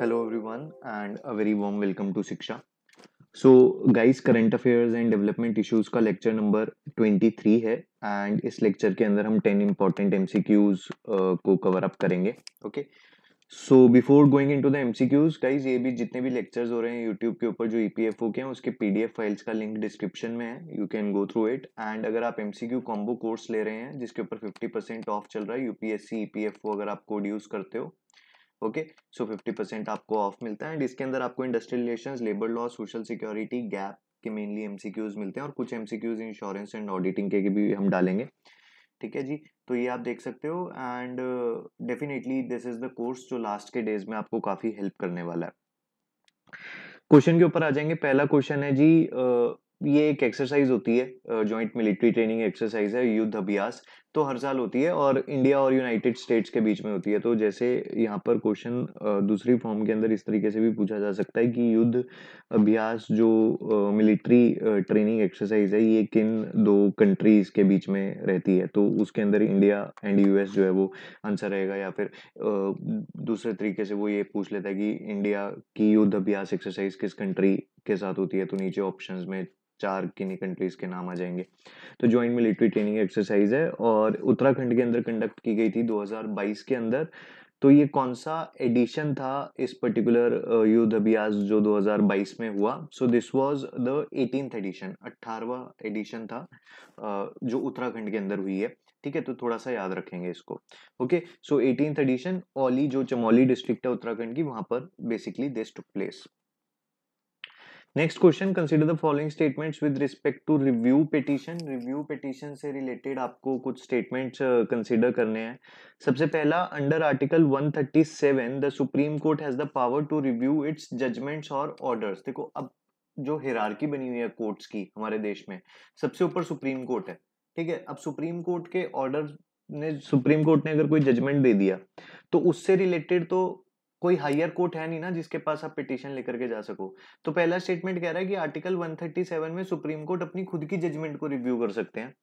Hello everyone and a very warm welcome to Shiksha so guys current affairs and development issues का lecture number 23 है and इस lecture के अंदर हम 10 important MCQs को कवर अप करेंगे okay so before going into the MCQs guys ये भी जितने भी लेक्चर्स हो रहे हैं यूट्यूब के ऊपर जो ईपीएफओ e के हैं उसके पीडीएफ फाइल्स का लिंक डिस्क्रिप्शन में है you can go through it and अगर आप एमसीक्यू कॉम्बो कोर्स ले रहे हैं जिसके ऊपर फिफ्टी ऑफ चल रहा है यूपीएससी ईपीएफओ e अगर आप कोड यूज करते हो ओके सो फिफ्टी परसेंट आपको ऑफ मिलता है एंड इसके अंदर आपको industrial relation labour law social security gap के मेनली एम मिलते हैं और कुछ एम इंश्योरेंस एंड ऑडिटिंग के भी हम डालेंगे ठीक है जी तो ये आप देख सकते हो and definitely this is the course जो लास्ट के डेज में आपको काफ़ी हेल्प करने वाला है क्वेश्चन के ऊपर आ जाएंगे पहला क्वेश्चन है जी uh, ये एक एक्सरसाइज होती है जॉइंट मिलिट्री ट्रेनिंग एक्सरसाइज है युद्ध अभ्यास तो हर साल होती है और इंडिया और यूनाइटेड स्टेट्स के बीच में होती है तो जैसे यहाँ पर क्वेश्चन दूसरी फॉर्म के अंदर इस तरीके से भी पूछा जा सकता है कि युद्ध अभ्यास जो मिलिट्री ट्रेनिंग एक्सरसाइज है ये किन दो कंट्रीज़ के बीच में रहती है तो उसके अंदर इंडिया एंड यूएस जो है वो आंसर रहेगा या फिर दूसरे तरीके से वो ये पूछ लेता है कि इंडिया की युद्ध अभ्यास एक्सरसाइज किस कंट्री के साथ होती है तो नीचे ऑप्शन में चार किन्नी कंट्रीज के नाम आ जाएंगे तो ज्वाइंट मिलिट्री ट्रेनिंग एक्सरसाइज है और उत्तराखंड के अंदर कंडक्ट की गई थी 2022 के अंदर तो ये कौन सा एडिशन था इस पर्टिकुलर युद्ध अभ्यास जो 2022 में हुआ so this was the eighteen edition अट्ठारवा एडिशन था जो उत्तराखंड के अंदर हुई है ठीक है तो थोड़ा सा याद रखेंगे इसको okay so eighteen edition Auli जो चमोली डिस्ट्रिक्ट है उत्तराखंड की वहां पर basically this took place next question consider the following statements with respect to review petition review petition से रिलेटेड आपको कुछ स्टेटमेंट्स कंसीडर uh, करने हैं सबसे पहला under article 137 the supreme court has the power to review its judgments और orders देखो अब जो हिरारकी बनी हुई है कोर्ट्स की हमारे देश में सबसे ऊपर सुप्रीम कोर्ट है ठीक है अब सुप्रीम कोर्ट के ऑर्डर ने सुप्रीम कोर्ट ने अगर कोई जजमेंट दे दिया तो उससे रिलेटेड तो कोई हायर कोर्ट है नहीं ना जिसके पास आप पिटीशन लेकर के जा सको तो पहला स्टेटमेंट कह रहा है कि आर्टिकल 137 में सुप्रीम कोर्ट अपनी खुद की जजमेंट को रिव्यू कर सकते हैं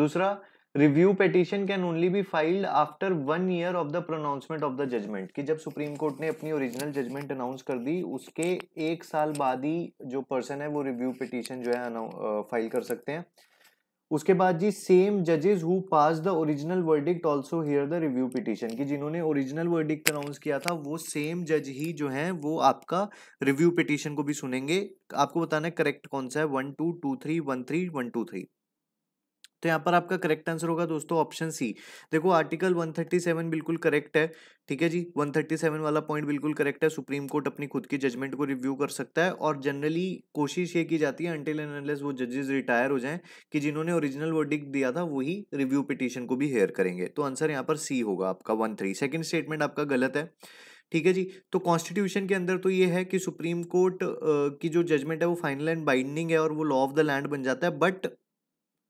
दूसरा review petition can only be filed after one year of the pronouncement of the judgment कि जब सुप्रीम कोर्ट ने अपनी ओरिजिनल जजमेंट अनाउंस कर दी उसके एक साल बाद ही जो पर्सन है वो रिव्यू पिटीशन जो है फाइल कर सकते हैं उसके बाद जी सेम जजेस who pass the original verdict also hear the review petition कि जिन्होंने ओरिजिनल वर्डिक्ट अनाउंस किया था वो सेम जज ही जो है वो आपका रिव्यू पिटिशन को भी सुनेंगे आपको बताना है करेक्ट कौन सा है one two two three one three one two three तो यहाँ पर आपका करेक्ट आंसर होगा दोस्तों ऑप्शन सी देखो आर्टिकल 137 बिल्कुल करेक्ट है ठीक है जी 137 वाला पॉइंट बिल्कुल करेक्ट है सुप्रीम कोर्ट अपनी खुद की जजमेंट को रिव्यू कर सकता है और जनरली कोशिश ये की जाती है अंटिल एंड वो जजेस रिटायर हो जाएं कि जिन्होंने ओरिजिनल वर्डिक दिया था वही रिव्यू पिटिशन को भी हेयर करेंगे तो आंसर यहाँ पर सी होगा आपका वन थ्री स्टेटमेंट आपका गलत है ठीक है जी तो कॉन्स्टिट्यूशन के अंदर तो ये है कि सुप्रीम कोर्ट की जो जजमेंट है वो फाइनल एंड बाइंडिंग है और वो लॉ ऑफ द लैंड बन जाता है बट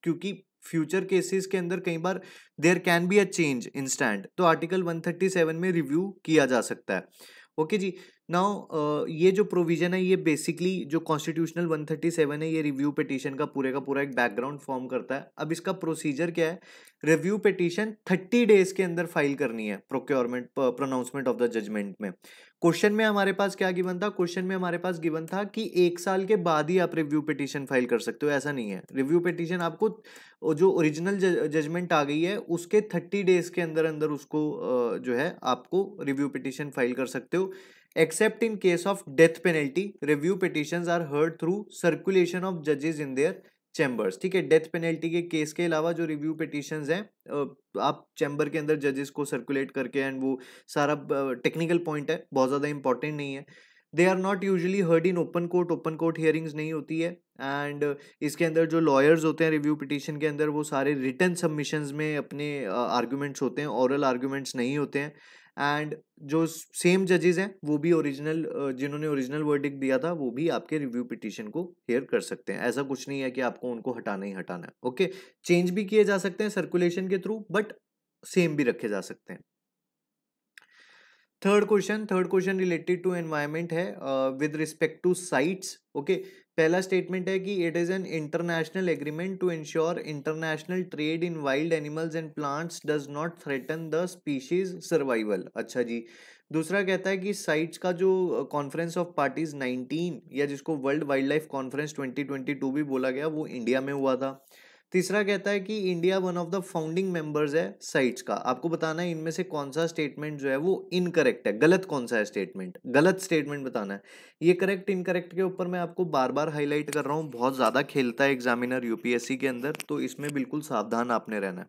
क्योंकि फ्यूचर केसेस के अंदर कई बार there can be a change instant तो आर्टिकल 137 में रिव्यू किया जा सकता है ओके okay जी नाउ uh, ये जो प्रोविजन है ये बेसिकली जो कॉन्स्टिट्यूशनल 137 है ये रिव्यू पिटीशन का पूरे का पूरा एक बैकग्राउंड फॉर्म करता है अब इसका प्रोसीजर क्या है रिव्यू पिटीशन 30 डेज के अंदर फाइल करनी है procurement pronouncement of the judgment में क्वेश्चन में हमारे पास क्या गिवन था क्वेश्चन में हमारे पास गिवन था कि एक साल के बाद ही आप रिव्यू पिटीशन फाइल कर सकते हो ऐसा नहीं है रिव्यू पिटीशन आपको जो ओरिजिनल जजमेंट आ गई है उसके थर्टी डेज के अंदर अंदर उसको जो है आपको रिव्यू पिटीशन फाइल कर सकते हो except in case of death penalty review petition are heard through circulation of जजेज इन देयर चैम्बर्स ठीक है डेथ पेनल्टी के केस के अलावा जो रिव्यू पिटिशंस हैं आप चैम्बर के अंदर जजेस को सर्कुलेट करके एंड वो सारा टेक्निकल पॉइंट है बहुत ज़्यादा इंपॉर्टेंट नहीं है they are not usually heard in open court open court hearings नहीं होती है एंड इसके अंदर जो लॉयर्स होते हैं रिव्यू पिटिशन के अंदर वो सारे रिटर्न सबमिशन में अपने आर्ग्यूमेंट्स होते हैं औरल आर्ग्यूमेंट्स नहीं होते हैं एंड जो सेम जजेस हैं वो भी ओरिजिनल जिन्होंने ओरिजिनल वर्डिक दिया था वो भी आपके रिव्यू पिटिशन को हेयर कर सकते हैं ऐसा कुछ नहीं है कि आपको उनको हटाना ही हटाना है ओके चेंज भी किए जा सकते हैं सर्कुलेशन के थ्रू बट सेम भी रखे जा सकते हैं third question third question related to environment है with respect to CITES okay पहला स्टेटमेंट है कि it is an international agreement to ensure international trade in wild animals and plants does not threaten the species survival अच्छा जी दूसरा कहता है कि साइट्स का जो कॉन्फ्रेंस ऑफ पार्टीज 19 या जिसको वर्ल्ड वाइल्ड लाइफ कॉन्फ्रेंस 2022 भी बोला गया वो इंडिया में हुआ था तीसरा कहता है कि India one of the founding members है साइट्स का आपको बताना है इनमें से कौन सा स्टेटमेंट जो है वो इनकरेक्ट है गलत कौन सा है स्टेटमेंट गलत स्टेटमेंट बताना है ये करेक्ट इनकरेक्ट के ऊपर मैं आपको बार बार हाईलाइट कर रहा हूँ बहुत ज़्यादा खेलता है एग्जामिनर यूपीएससी के अंदर तो इसमें बिल्कुल सावधान आपने रहना है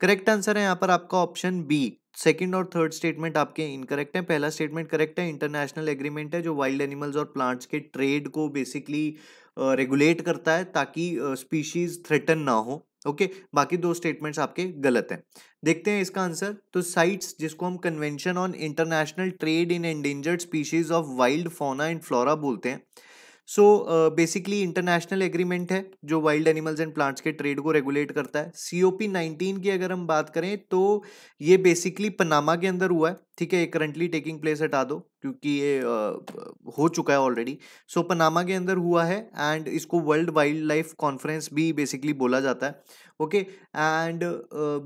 करेक्ट आंसर है यहाँ पर आपका ऑप्शन बी सेकेंड और थर्ड स्टेटमेंट आपके इनकरेक्ट है पहला स्टेटमेंट करेक्ट है इंटरनेशनल एग्रीमेंट है जो वाइल्ड एनिमल्स और प्लांट्स के ट्रेड को बेसिकली रेगुलेट करता है ताकि स्पीशीज थ्रेटन ना हो ओके okay? बाकी दो स्टेटमेंट्स आपके गलत हैं देखते हैं इसका आंसर तो साइट्स जिसको हम convention on international trade in endangered species of wild fauna and flora बोलते हैं सो बेसिकली इंटरनेशनल एग्रीमेंट है जो वाइल्ड एनिमल्स एंड प्लांट्स के ट्रेड को रेगुलेट करता है सी ओ पी नाइनटीन की अगर हम बात करें तो ये बेसिकली पनामा के अंदर हुआ है ठीक है ये करंटली टेकिंग प्लेस हटा दो क्योंकि ये आ, हो चुका है ऑलरेडी सो so, पनामा के अंदर हुआ है एंड इसको वर्ल्ड वाइल्ड लाइफ कॉन्फ्रेंस भी बेसिकली बोला जाता है ओके एंड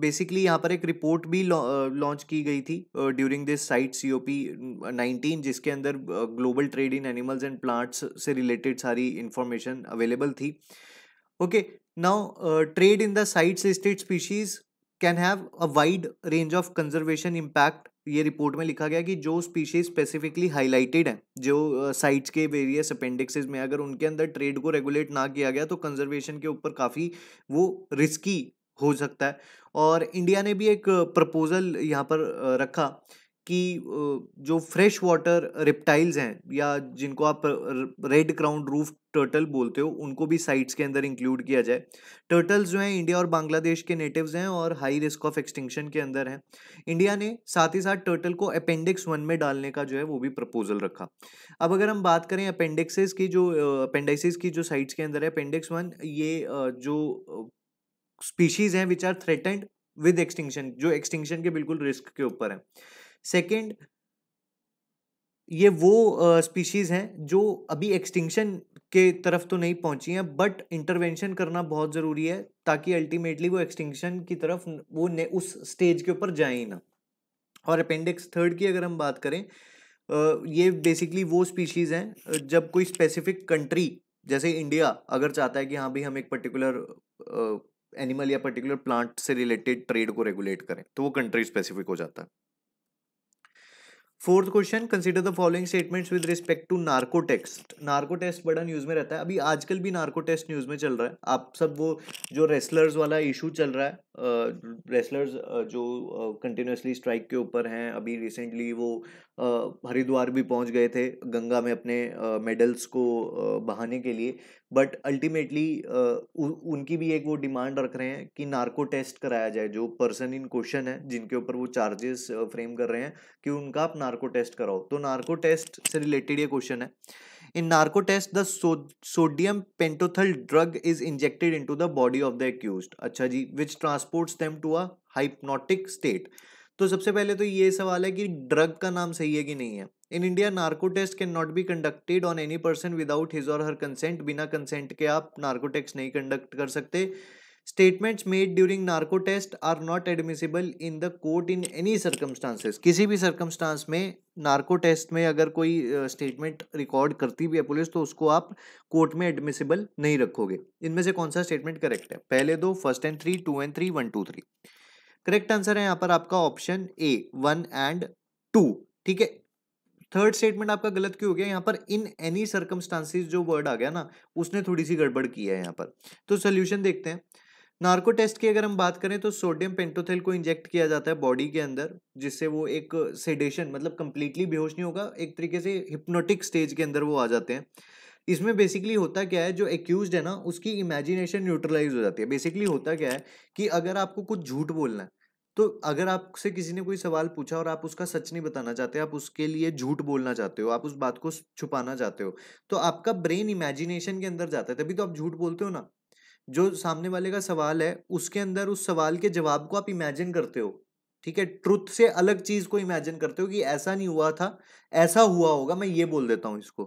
बेसिकली यहाँ पर एक रिपोर्ट भी लॉन्च की गई थी during this CITES C O P nineteen जिसके अंदर global trade in animals and plants से रिलेटेड सारी इंफॉर्मेशन अवेलेबल थी okay now trade in the CITES listed species can have a wide range of conservation impact ये report में लिखा गया कि जो स्पीशीज स्पेसिफिकली हाईलाइटेड हैं जो साइट्स के वेरियस अपेंडिक्सेज में अगर उनके अंदर ट्रेड को रेगुलेट ना किया गया तो कंजर्वेशन के ऊपर काफ़ी वो रिस्की हो सकता है और इंडिया ने भी एक प्रपोजल यहाँ पर रखा कि जो फ्रेश वाटर रिप्टाइल्स हैं या जिनको आप रेड क्राउंड रूफ टर्टल बोलते हो उनको भी साइट्स के अंदर इंक्लूड किया जाए टर्टल्स जो हैं इंडिया और बांग्लादेश के नेटिव्स हैं और हाई रिस्क ऑफ एक्सटिंक्शन के अंदर हैं इंडिया ने साथ ही साथ टर्टल को अपेंडिक्स वन में डालने का जो है वो भी प्रपोजल रखा अब अगर हम बात करें अपेंडिक्सेस की जो अपेंडिक्सेस की जो साइट्स के अंदर है अपेंडिक्स वन ये जो स्पीशीज़ हैं which are threatened with extinction जो एक्सटिंक्शन के बिल्कुल रिस्क के ऊपर है सेकेंड ये वो स्पीशीज़ हैं जो अभी एक्सटिंक्शन के तरफ तो नहीं पहुंची हैं बट इंटरवेंशन करना बहुत ज़रूरी है ताकि अल्टीमेटली वो एक्सटिंक्शन की तरफ वो ने उस स्टेज के ऊपर जाए ना और अपेंडिक्स थर्ड की अगर हम बात करें ये बेसिकली वो स्पीशीज़ हैं जब कोई स्पेसिफिक कंट्री जैसे इंडिया अगर चाहता है कि हाँ भाई हम एक पर्टिकुलर एनिमल या पर्टिकुलर प्लांट से रिलेटेड ट्रेड को रेगुलेट करें तो वो कंट्री स्पेसिफिक हो जाता है fourth question consider the following statements with respect to narco test narco test बड़ा न्यूज़ में रहता है अभी आजकल भी नार्को टेस्ट न्यूज़ में चल रहा है आप सब वो जो रेसलर्स वाला इशू चल रहा है रेसलर्स जो कंटिन्यूसली स्ट्राइक के ऊपर हैं अभी रिसेंटली वो हरिद्वार भी पहुंच गए थे गंगा में अपने मेडल्स को बहाने के लिए बट अल्टीमेटली उनकी भी एक वो डिमांड रख रहे हैं कि नार्को टेस्ट कराया जाए जो पर्सन इन क्वेश्चन है जिनके ऊपर वो चार्जेस फ्रेम कर रहे हैं कि उनका आप नार्को टेस्ट कराओ तो नार्को टेस्ट से रिलेटेड ये क्वेश्चन है in narco test the sodium pentothal drug is injected into the body of the accused अच्छा जी which transports them to a hypnotic state तो सबसे पहले तो ये सवाल है कि ड्रग का नाम सही है कि नहीं है in India narco test can not be conducted on any person without his और हर कंसेंट बिना कंसेंट के आप नार्को टेस्ट नहीं कंडक्ट कर सकते statements made during narco test are not admissible in the court in any circumstances किसी भी circumstance में नार्को टेस्ट में अगर कोई स्टेटमेंट uh, रिकॉर्ड करती भी है पुलिस तो उसको आप कोर्ट में एडमिसिबल नहीं रखोगे इनमें से कौन सा स्टेटमेंट करेक्ट है पहले दो first and three two and three one two three correct answer है यहाँ पर आपका option A one and two ठीक है थर्ड स्टेटमेंट आपका गलत क्यों हो गया यहाँ पर इन एनी सर्कमस्टांसिस जो वर्ड आ गया ना उसने थोड़ी सी गड़बड़ की है यहाँ पर तो सोल्यूशन देखते हैं नार्को टेस्ट की अगर हम बात करें तो सोडियम पेंटोथेल को इंजेक्ट किया जाता है बॉडी के अंदर जिससे वो एक सेडेशन मतलब कम्प्लीटली बेहोश नहीं होगा एक तरीके से हिप्नोटिक स्टेज के अंदर वो आ जाते हैं इसमें बेसिकली होता क्या है जो एक्यूज है ना उसकी इमेजिनेशन न्यूट्रलाइज हो जाती है बेसिकली होता क्या है कि अगर आपको कुछ झूठ बोलना है तो अगर आपसे किसी ने कोई सवाल पूछा और आप उसका सच नहीं बताना चाहते आप उसके लिए झूठ बोलना चाहते हो आप उस बात को छुपाना चाहते हो तो आपका ब्रेन इमेजिनेशन के अंदर जाता है तभी तो आप झूठ बोलते हो ना जो सामने वाले का सवाल है उसके अंदर उस सवाल के जवाब को आप इमेजिन करते हो ठीक है ट्रुथ से अलग चीज को इमेजिन करते हो कि ऐसा नहीं हुआ था ऐसा हुआ होगा मैं ये बोल देता हूं इसको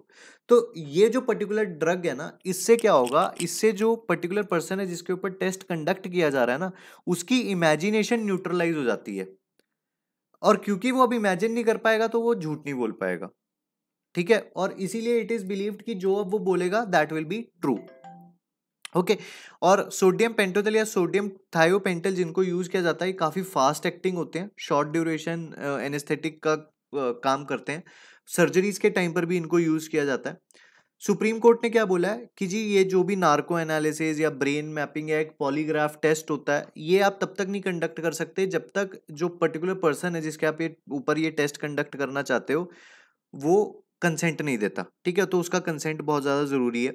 तो ये जो पर्टिकुलर ड्रग है ना इससे क्या होगा इससे जो पर्टिकुलर पर्सन है जिसके ऊपर टेस्ट कंडक्ट किया जा रहा है ना उसकी इमेजिनेशन न्यूट्रलाइज हो जाती है और क्योंकि वो अब इमेजिन नहीं कर पाएगा तो वो झूठ नहीं बोल पाएगा ठीक है और इसीलिए इट इज बिलीव्ड कि जो अब वो बोलेगा that will be true okay okay. और सोडियम पेंटोथल या सोडियम थायोपेंटल जिनको यूज किया जाता है काफ़ी फास्ट एक्टिंग होते हैं शॉर्ट ड्यूरेशन एनेस्थेटिक का आ, काम करते हैं सर्जरीज के टाइम पर भी इनको यूज किया जाता है सुप्रीम कोर्ट ने क्या बोला है कि जी ये जो भी नार्को एनालिसिस या ब्रेन मैपिंग या एक पॉलीग्राफ टेस्ट होता है ये आप तब तक नहीं कंडक्ट कर सकते जब तक जो पर्टिकुलर पर्सन है जिसके आप ये ऊपर ये टेस्ट कंडक्ट करना चाहते हो वो कंसेंट नहीं देता ठीक है तो उसका कंसेंट बहुत ज़्यादा ज़रूरी है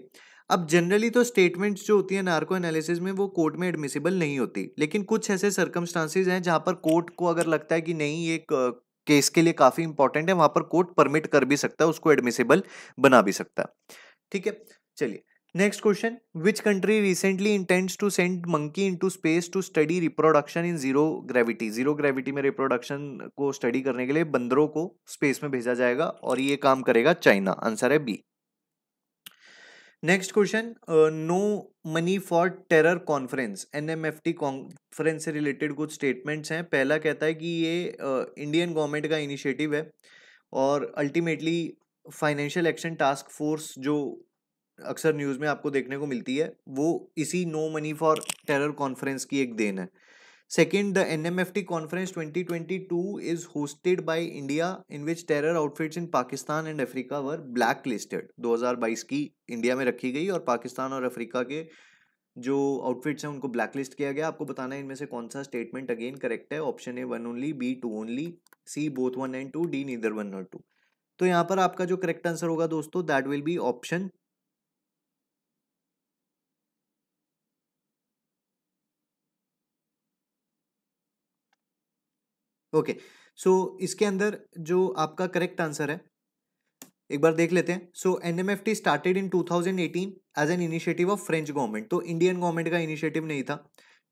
अब जनरली तो स्टेटमेंट्स जो होती है नार्को एनालिसिस में वो कोर्ट में एडमिसिबल नहीं होती लेकिन कुछ ऐसे सर्कमस्टांसिस हैं जहाँ पर कोर्ट को अगर लगता है कि नहीं ये केस के लिए काफ़ी इंपॉर्टेंट है वहाँ पर कोर्ट परमिट कर भी सकता है उसको एडमिसिबल बना भी सकता है ठीक है चलिए next question which country recently intends to send monkey into space to study reproduction in zero gravity zero gravity में रिप्रोडक्शन को स्टडी करने के लिए बंदरों को स्पेस में भेजा जाएगा और ये काम करेगा चाइना आंसर है B next question no money for terror conference N M F T conference से रिलेटेड कुछ स्टेटमेंट्स हैं पहला कहता है कि ये इंडियन uh, गवर्नमेंट का इनिशिएटिव है और ultimately financial action task force जो अक्सर न्यूज़ में आपको देखने को मिलती है वो इसी no money for terror conference की एक देन है Second, the NMFT conference 2022 is hosted by India, in which terror outfits in Pakistan and Africa were blacklisted. 2022 की इंडिया में रखी गई और पाकिस्तान और अफ्रीका के जो आउटफिट्स हैं उनको ब्लैकलिस्ट किया गया आपको बताना है इनमें से कौन सा स्टेटमेंट अगेन करेक्ट है option A one only B two only C both one and two D neither one और टू तो यहाँ पर आपका जो करेक्ट आंसर होगा दोस्तों that will be option okay so इसके अंदर जो आपका करेक्ट आंसर है एक बार देख लेते हैं so N M F T started in two thousand eighteen as an initiative of French government तो इंडियन गवर्नमेंट का इनिशिएटिव नहीं था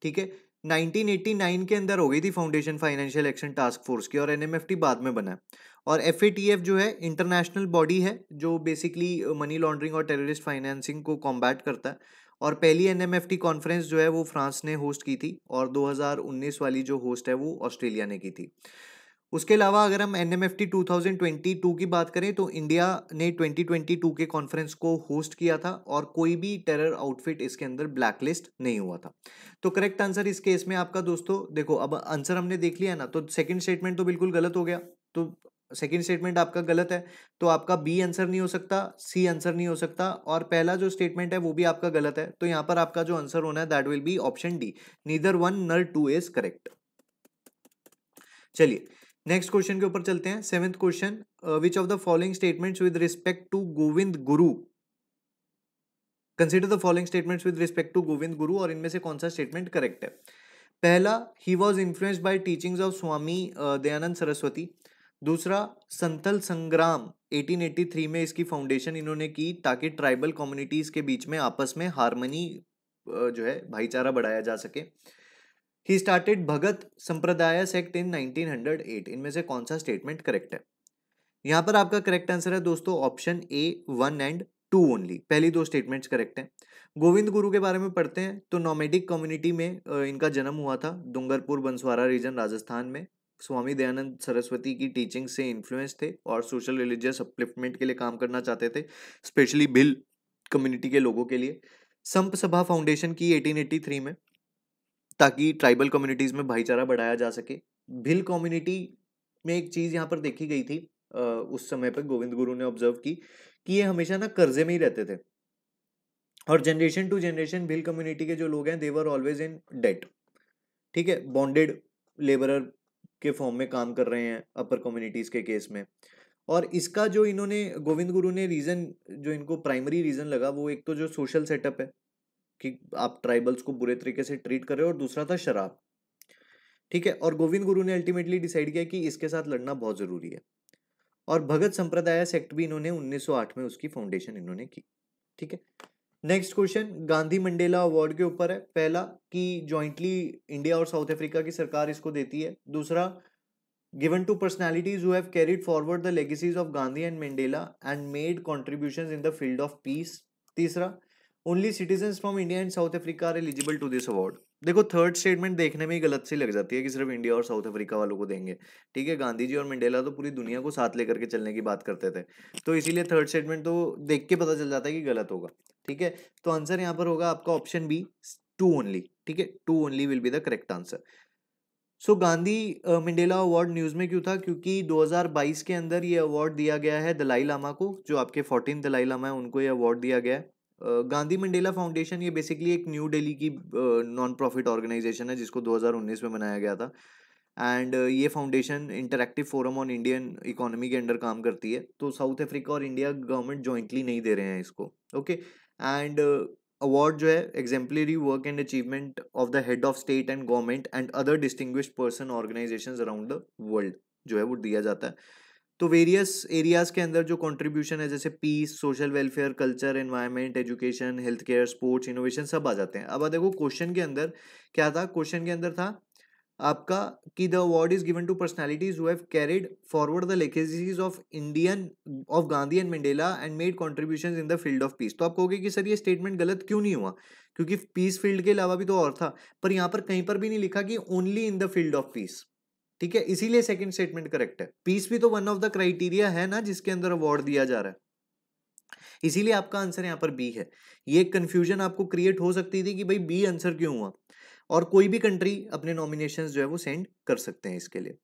ठीक है नाइनटीन नाइन के अंदर हो गई थी foundation financial action task force की और एन एम एफ टी बाद में बना और एफ ए टी एफ जो है इंटरनेशनल बॉडी है जो बेसिकली मनी लॉन्ड्रिंग और टेररिस्ट फाइनेंसिंग को कॉम्बैट करता है और पहली एन कॉन्फ्रेंस जो है वो फ्रांस ने होस्ट की थी और 2019 वाली जो होस्ट है वो ऑस्ट्रेलिया ने की थी उसके अलावा अगर हम एन 2022 की बात करें तो इंडिया ने 2022 के कॉन्फ्रेंस को होस्ट किया था और कोई भी टेरर आउटफिट इसके अंदर ब्लैकलिस्ट नहीं हुआ था तो करेक्ट आंसर इस केस में आपका दोस्तों देखो अब आंसर हमने देख लिया ना तो सेकंड स्टेटमेंट तो बिल्कुल गलत हो गया तो सेकेंड स्टेटमेंट आपका गलत है तो आपका बी आंसर नहीं हो सकता सी आंसर नहीं हो सकता और पहला जो स्टेटमेंट है वो भी आपका गलत है तो यहाँ पर आपका जो आंसर होना है that will be option D neither one nor two is correct चलिए नेक्स्ट क्वेश्चन के ऊपर चलते हैं seventh question which of the following statements with respect to Govind Guru consider the following statements with respect to Govind Guru और इनमें से कौन सा स्टेटमेंट करेक्ट है पहला he was influenced by teachings of Swami Dayanand Saraswati दूसरा संथल संग्राम 1883 में इसकी फाउंडेशन इन्होंने की ताकि ट्राइबल कम्युनिटीज़ के बीच में आपस में हारमनी जो है भाईचारा बढ़ाया जा सके ही स्टार्टेड भगत संप्रदाय सेक्ट इन 1908 इनमें से कौन सा स्टेटमेंट करेक्ट है यहाँ पर आपका करेक्ट आंसर है दोस्तों option A one and two only पहली दो स्टेटमेंट्स करेक्ट हैं गोविंद गुरु के बारे में पढ़ते हैं तो नॉमेडिक कम्युनिटी में इनका जन्म हुआ था डूंगरपुर बंसवारा रीजन राजस्थान में स्वामी दयानंद सरस्वती की टीचिंग से इन्फ्लुएंस थे और सोशल रिलीजियस अपलिफ्टमेंट के लिए काम करना चाहते थे स्पेशली भिल कम्युनिटी के लोगों के लिए संप सभा फाउंडेशन की 1883 में ताकि ट्राइबल कम्युनिटीज़ में भाईचारा बढ़ाया जा सके भिल कम्युनिटी में एक चीज़ यहाँ पर देखी गई थी उस समय पर गोविंद गुरु ने ऑब्जर्व की कि ये हमेशा ना कर्जे में ही रहते थे और generation to generation Bhil community के जो लोग हैं देवर ऑलवेज इन डेट ठीक है बॉन्डेड लेबरर के फॉर्म में काम कर रहे हैं अपर कम्युनिटीज़ के केस में और इसका जो इन्होंने गोविंद गुरु ने रीज़न जो इनको प्राइमरी रीज़न लगा वो एक तो जो सोशल सेटअप है कि आप ट्राइबल्स को बुरे तरीके से ट्रीट कर रहे हो और दूसरा था शराब ठीक है और गोविंद गुरु ने अल्टीमेटली डिसाइड किया कि इसके साथ लड़ना बहुत ज़रूरी है और भगत संप्रदाय सेक्ट भी इन्होंने 1908 में उसकी फाउंडेशन इन्होंने की ठीक है next question Gandhi Mandela award के ऊपर है पहला कि जॉइंटली इंडिया और साउथ अफ्रीका की सरकार इसको देती है दूसरा given to personalities have carried forward the legacies of Gandhi and Mandela and made contribution in the field of peace तीसरा only citizen from India and South Africa are eligible to this award देखो third statement देखने में ही गलत सी लग जाती है कि सिर्फ इंडिया और साउथ अफ्रीका वालों को देंगे ठीक है गांधी जी और मंडेला तो पूरी दुनिया को साथ लेकर के चलने की बात करते थे तो इसीलिए थर्ड स्टेटमेंट तो देख के पता चल जाता है कि गलत होगा ठीक है तो आंसर यहाँ पर होगा आपका ऑप्शन बी टू ओनली ठीक है two only will be the correct answer so Gandhi Mandela award news में क्यों था क्योंकि 2022 के अंदर ये अवार्ड दिया गया है दलाई लामा को जो आपके फोर्टीन दलाई लामा है उनको ये अवार्ड दिया गया है गांधी मंडेला फाउंडेशन ये बेसिकली एक न्यू दिल्ली की नॉन प्रॉफिट ऑर्गेनाइजेशन है जिसको 2019 में बनाया गया था एंड ये foundation interactive forum on Indian economy के अंडर काम करती है तो साउथ अफ्रीका और इंडिया गवर्नमेंट जॉइंटली नहीं दे रहे हैं इसको ओके एंड अवार्ड जो है exemplary work and achievement of the head of state and government and other distinguish person organisation around the world जो है वो दिया जाता है तो वेरियस एरियाज के अंदर जो कंट्रीब्यूशन है जैसे peace social welfare culture environment education health care sports innovation सब आ जाते हैं अब देखो क्वेश्चन के अंदर क्या था क्वेश्चन के अंदर था आपका कि the award is given to personalities who have carried forward the legacies of Indian of Gandhi and Mandela and made contribution in the field of peace तो आप कहोगे कि सर ये स्टेटमेंट गलत क्यों नहीं हुआ क्योंकि पीस फील्ड के अलावा भी तो और था पर यहाँ पर कहीं पर भी नहीं लिखा कि only in the field of peace ठीक है इसीलिए सेकंड स्टेटमेंट करेक्ट है पीस भी तो वन ऑफ द क्राइटेरिया है ना जिसके अंदर अवार्ड दिया जा रहा है इसीलिए आपका आंसर यहाँ पर बी है ये कंफ्यूजन आपको क्रिएट हो सकती थी कि भाई बी आंसर क्यों हुआ और कोई भी कंट्री अपने नॉमिनेशन जो है वो सेंड कर सकते हैं इसके लिए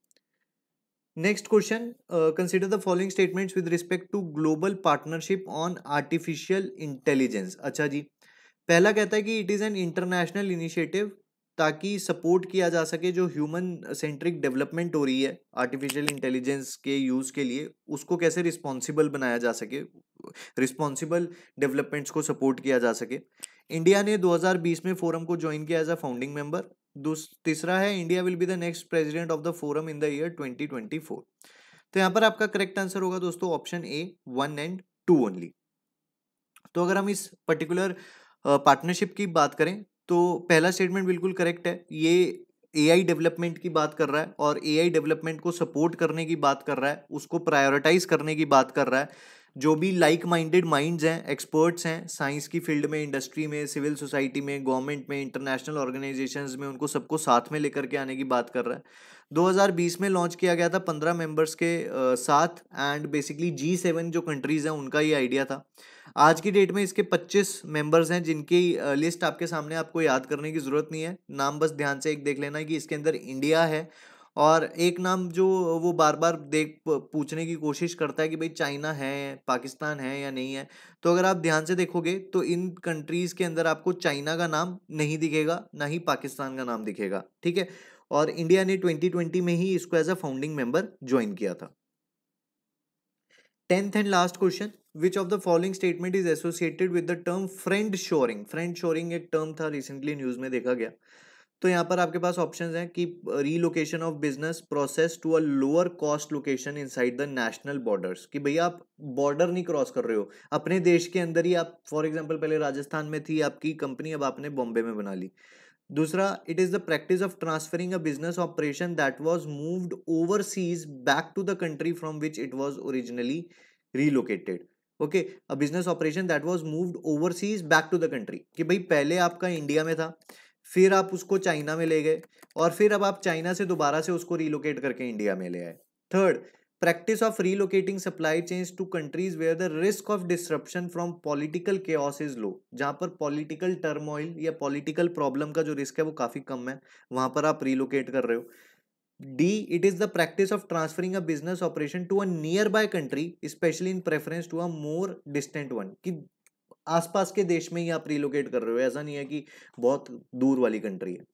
next question consider the following statement with respect to global partnership on artificial intelligence अच्छा जी पहला कहता है कि it is an international initiative ताकि सपोर्ट किया जा सके जो ह्यूमन सेंट्रिक डेवलपमेंट हो रही है आर्टिफिशियल इंटेलिजेंस के यूज़ के लिए उसको कैसे रिस्पॉन्सिबल बनाया जा सके रिस्पॉन्सिबल डेवलपमेंट्स को सपोर्ट किया जा सके इंडिया ने 2020 में फोरम को ज्वाइन किया एज अ फाउंडिंग मेंबर तीसरा है India will be the next president of the forum in the year twenty तो यहाँ पर आपका करेक्ट आंसर होगा दोस्तों option A one and two only तो अगर हम इस पर्टिकुलर पार्टनरशिप की बात करें तो पहला स्टेटमेंट बिल्कुल करेक्ट है ये एआई डेवलपमेंट की बात कर रहा है और एआई डेवलपमेंट को सपोर्ट करने की बात कर रहा है उसको प्रायोरिटाइज करने की बात कर रहा है जो भी लाइक माइंडेड माइंड्स हैं एक्सपर्ट्स हैं साइंस की फील्ड में इंडस्ट्री में सिविल सोसाइटी में गवर्नमेंट में इंटरनेशनल ऑर्गेनाइजेशन में उनको सबको साथ में लेकर के आने की बात कर रहा है 2020 में लॉन्च किया गया था 15 मेंबर्स के साथ एंड बेसिकली जी सेवन जो कंट्रीज़ हैं उनका ये आइडिया था आज की डेट में इसके 25 मेंबर्स हैं जिनकी लिस्ट आपके सामने आपको याद करने की ज़रूरत नहीं है नाम बस ध्यान से एक देख लेना कि इसके अंदर इंडिया है और एक नाम जो वो बार बार देख पूछने की कोशिश करता है कि भाई चाइना है पाकिस्तान है या नहीं है तो अगर आप ध्यान से देखोगे तो इन कंट्रीज़ के अंदर आपको चाइना का नाम नहीं दिखेगा ना ही पाकिस्तान का नाम दिखेगा ठीक है और इंडिया ने 2020 में ही इसको as a founding member join किया था tenth and last question which of the following statement is associated with the term friend shoring friend shoring एक टर्म था रिसेंटली न्यूज में देखा गया तो यहाँ पर आपके पास ऑप्शंस हैं कि relocation of business process to a lower cost location inside the national borders कि भैया आप बॉर्डर नहीं क्रॉस कर रहे हो अपने देश के अंदर ही आप फॉर एग्जांपल पहले राजस्थान में थी आपकी कंपनी अब आपने बॉम्बे में बना ली दूसरा it is the practice of transferring a business operation that was moved overseas back to the country from which it was originally relocated okay a business operation that was moved overseas back to the country कि भाई पहले आपका India में था फिर आप उसको China में ले गए और फिर अब आप चाइना से दोबारा से उसको रीलोकेट करके इंडिया में ले आए third practice of relocating supply change to countries where the risk of disruption from political case is low जहाँ पर पॉलिटिकल टर्मोइल या पॉलिटिकल प्रॉब्लम का जो रिस्क है वो काफ़ी कम है वहाँ पर आप रीलोकेट कर रहे हो D it is the practice of transferring a business operation to a nearby country especially in preference to a more distant one कि आसपास के देश में ही आप रिलोकेट कर रहे हो ऐसा नहीं है कि बहुत दूर वाली कंट्री है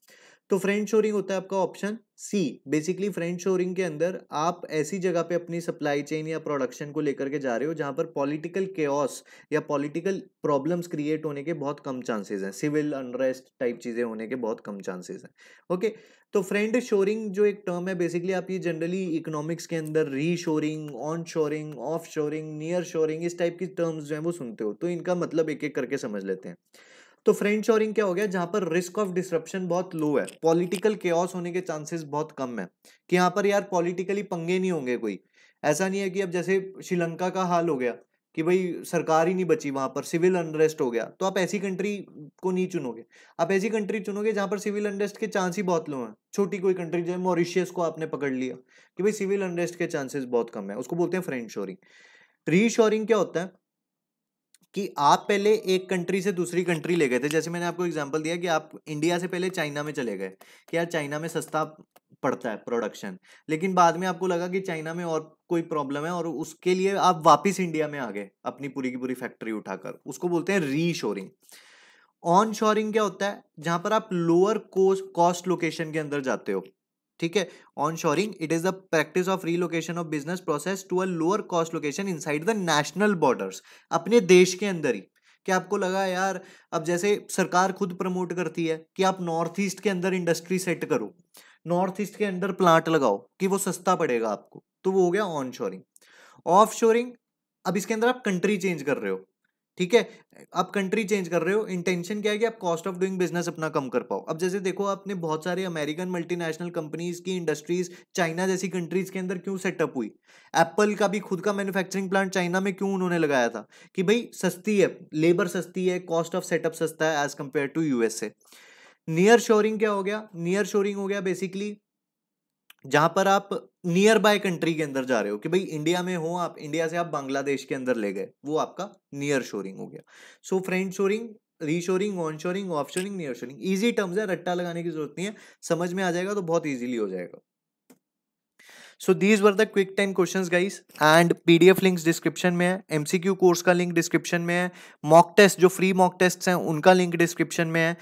तो फ्रेंड शोरिंग होता है आपका option C basically friend shoring के अंदर आप ऐसी जगह पे अपनी सप्लाई चेन या प्रोडक्शन को लेकर के जा रहे हो जहां पर पॉलिटिकल केओस या पॉलिटिकल प्रॉब्लम्स क्रिएट होने के बहुत कम चांसेस हैं सिविल अनरेस्ट टाइप चीज़ें होने के बहुत कम चांसेस हैं ओके तो फ्रेंड शोरिंग जो एक टर्म है बेसिकली आप ये जनरली इकोनॉमिक्स के अंदर reshoring on shoring off shoring near shoring इस टाइप की टर्म्स जो हैं वो सुनते हो तो इनका मतलब एक एक करके समझ लेते हैं तो फ्रेंड शोरिंग क्या हो गया जहां पर रिस्क ऑफ डिस्ट्रप्शन बहुत लो है पॉलिटिकल के होने के चांसेस बहुत कम है कि यहाँ पर यार पॉलिटिकली पंगे नहीं होंगे कोई ऐसा नहीं है कि अब जैसे श्रीलंका का हाल हो गया कि भाई सरकार ही नहीं बची वहां पर सिविल अनरेस्ट हो गया तो आप ऐसी कंट्री को नहीं चुनोगे आप ऐसी कंट्री चुनोगे जहां पर सिविल अनरेस्ट के चांस ही बहुत लो हैं छोटी कोई कंट्री है मॉरिशियस को आपने पकड़ लिया कि भाई सिविल अनरेस्ट के चांसेस बहुत कम है उसको बोलते हैं फ्रेंड शोरिंग रीशोरिंग क्या होता है कि आप पहले एक कंट्री से दूसरी कंट्री ले गए थे जैसे मैंने आपको एग्जांपल दिया कि आप इंडिया से पहले चाइना में चले गए कि यार चाइना में सस्ता पड़ता है प्रोडक्शन लेकिन बाद में आपको लगा कि चाइना में और कोई प्रॉब्लम है और उसके लिए आप वापस इंडिया में आ गए अपनी पूरी की पूरी फैक्ट्री उठाकर उसको बोलते हैं री शोरिंग ऑन शोरिंग क्या होता है जहाँ पर आप लोअर कोस्ट कॉस्ट लोकेशन के अंदर जाते हो ठीक है on shoring it is the practice of relocation of business process to a lower cost location inside the national borders अपने देश के अंदर ही क्या आपको लगा यार अब जैसे सरकार खुद प्रमोट करती है कि आप नॉर्थ ईस्ट के अंदर इंडस्ट्री सेट करो नॉर्थ ईस्ट के अंदर प्लांट लगाओ कि वो सस्ता पड़ेगा आपको तो वो हो गया ऑन शोरिंग ऑफ शोरिंग अब इसके अंदर आप कंट्री चेंज कर रहे हो ठीक है आप कंट्री चेंज कर रहे हो इंटेंशन क्या है कि आप कॉस्ट ऑफ डूइंग बिजनेस अपना कम कर पाओ अब जैसे देखो आपने बहुत सारे अमेरिकन मल्टीनेशनल कंपनीज की इंडस्ट्रीज चाइना जैसी कंट्रीज के अंदर क्यों सेटअप हुई एप्पल का भी खुद का मैन्युफैक्चरिंग प्लांट चाइना में क्यों उन्होंने लगाया था कि भाई सस्ती है लेबर सस्ती है कॉस्ट ऑफ सेटअप सस्ता है as compare to USA near shoring क्या हो गया नियर शोरिंग हो गया बेसिकली जहां पर आप नियर बाय कंट्री के अंदर जा रहे हो कि भाई इंडिया में हो आप इंडिया से आप बांग्लादेश के अंदर ले गए वो आपका नियर शोरिंग हो गया so friend shoring reshoring on shoring off shoring near shoring easy terms है रट्टा लगाने की जरूरत नहीं है समझ में आ जाएगा तो बहुत ईजिली हो जाएगा so these were the quick time question guys and PDF links description में है एमसीक्यू कोर्स का लिंक डिस्क्रिप्शन में है मॉक टेस्ट जो फ्री मॉक टेस्ट हैं उनका लिंक डिस्क्रिप्शन में है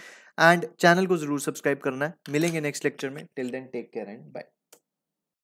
एंड चैनल को जरूर सब्सक्राइब करना है मिलेंगे नेक्स्ट लेक्चर में till then take care and bye